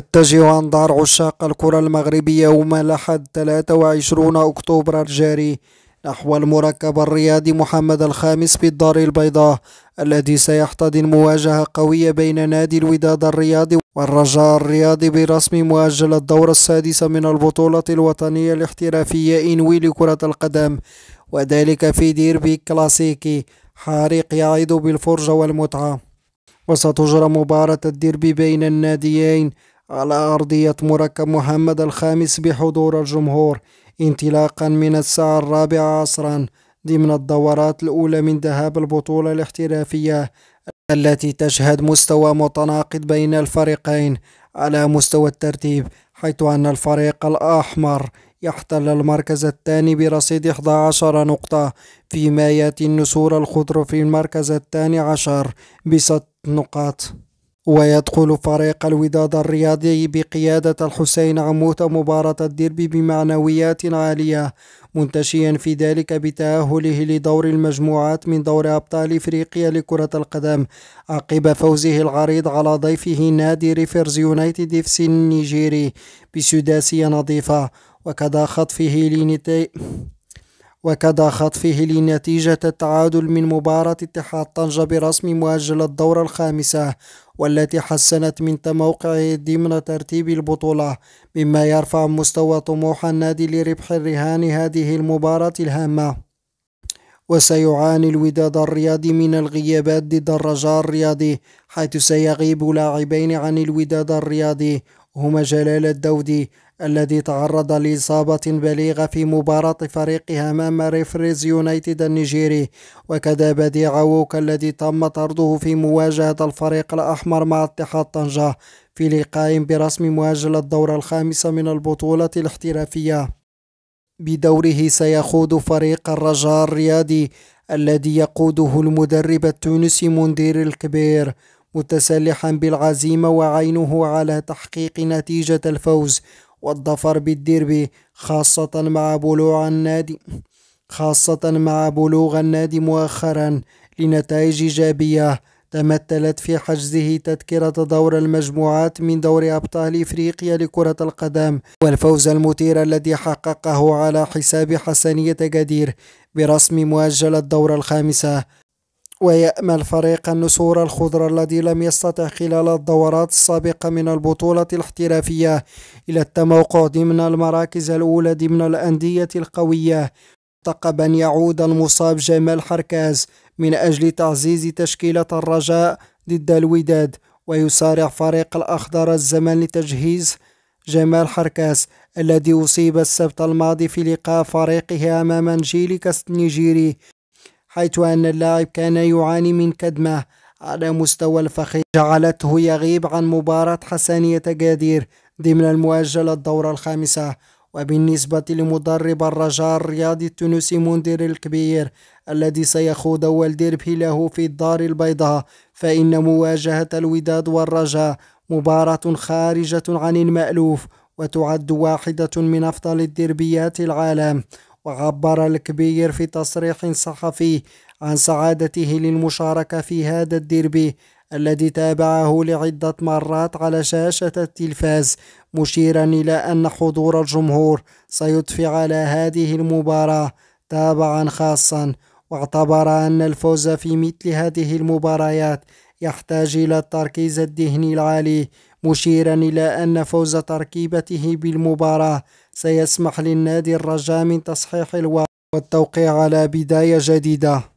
تتجه أنظار عشاق الكرة المغربية يوم الأحد 23 أكتوبر الجاري نحو المركب الرياضي محمد الخامس بالدار البيضاء الذي سيحتضن مواجهة قوية بين نادي الوداد الرياضي والرجاء الرياضي برسم مؤجل الدورة السادسة من البطولة الوطنية الاحترافية إنوي لكرة القدم وذلك في ديربي كلاسيكي حريق يعيد بالفرجة والمتعة وستجرى مباراة الديربي بين الناديين على أرضية مركب محمد الخامس بحضور الجمهور انطلاقا من الساعة الرابعة عصرا ضمن الدورات الأولى من ذهاب البطولة الاحترافية التي تشهد مستوى متناقض بين الفريقين على مستوى الترتيب حيث أن الفريق الأحمر يحتل المركز الثاني برصيد 11 نقطة فيما يأتي النسور الخضر في المركز الثاني عشر بست نقاط ويدخل فريق الوداد الرياضي بقيادة الحسين عموت مباراة الديربي بمعنويات عالية منتشيا في ذلك بتأهله لدور المجموعات من دور أبطال إفريقيا لكرة القدم عقب فوزه العريض على ضيفه نادي ريفرز يونايتد اف النيجيري بسداسية نظيفة وكذا خطفه لنتائج وكدا خطفه لنتيجة التعادل من مباراة اتحاد طنجة برسم مؤجل الدورة الخامسة والتي حسنت من تموقعه ضمن ترتيب البطولة مما يرفع مستوى طموح النادي لربح الرهان هذه المباراة الهامة وسيعاني الوداد الرياضي من الغيابات ضد الرجاء الرياضي حيث سيغيب لاعبين عن الوداد الرياضي هما جلال الدودي الذي تعرض لإصابة بليغة في مباراة فريقه أمام ريفريز يونايتد النيجيري وكذا بديع ووك الذي تم طرده في مواجهة الفريق الأحمر مع اتحاد طنجة في لقاء برسم مؤجل الدورة الخامسة من البطولة الاحترافية بدوره سيخوض فريق الرجاء الرياضي الذي يقوده المدرب التونسي مندير الكبير متسلحا بالعزيمة وعينه على تحقيق نتيجة الفوز والظفر بالديربي خاصة مع بلوغ النادي خاصة مع بلوغ النادي مؤخرا لنتائج إيجابية تمثلت في حجزه تذكرة دور المجموعات من دور أبطال إفريقيا لكرة القدم والفوز المثير الذي حققه على حساب حسنية قدير برسم مؤجل الدورة الخامسة ويأمل فريق النسور الخضر الذي لم يستطع خلال الدورات السابقة من البطولة الاحترافية إلى التموقع ضمن المراكز الأولى ضمن الأندية القوية تقب أن يعود المصاب جمال حركاز من أجل تعزيز تشكيلة الرجاء ضد الوداد ويسارع فريق الأخضر الزمن لتجهيز جمال حركاس الذي أصيب السبت الماضي في لقاء فريقه أمام كاست النيجيري حيث أن اللاعب كان يعاني من كدمة على مستوى الفخذ جعلته يغيب عن مباراة حسنية قادير ضمن المؤجل الدورة الخامسة وبالنسبة لمدرب الرجاء الرياضي التونسي منذر الكبير الذي سيخوض أول ديربي له في الدار البيضاء فإن مواجهة الوداد والرجاء مباراة خارجة عن المألوف وتعد واحدة من أفضل الديربيات العالم وعبر الكبير في تصريح صحفي عن سعادته للمشاركة في هذا الديربي الذي تابعه لعدة مرات على شاشة التلفاز مشيرا إلى أن حضور الجمهور سيضفي على هذه المباراة تابعا خاصا واعتبر أن الفوز في مثل هذه المباريات يحتاج إلى التركيز الذهني العالي مشيرا إلى أن فوز تركيبته بالمباراة سيسمح للنادي الرجاء من تصحيح الواقع والتوقيع على بداية جديدة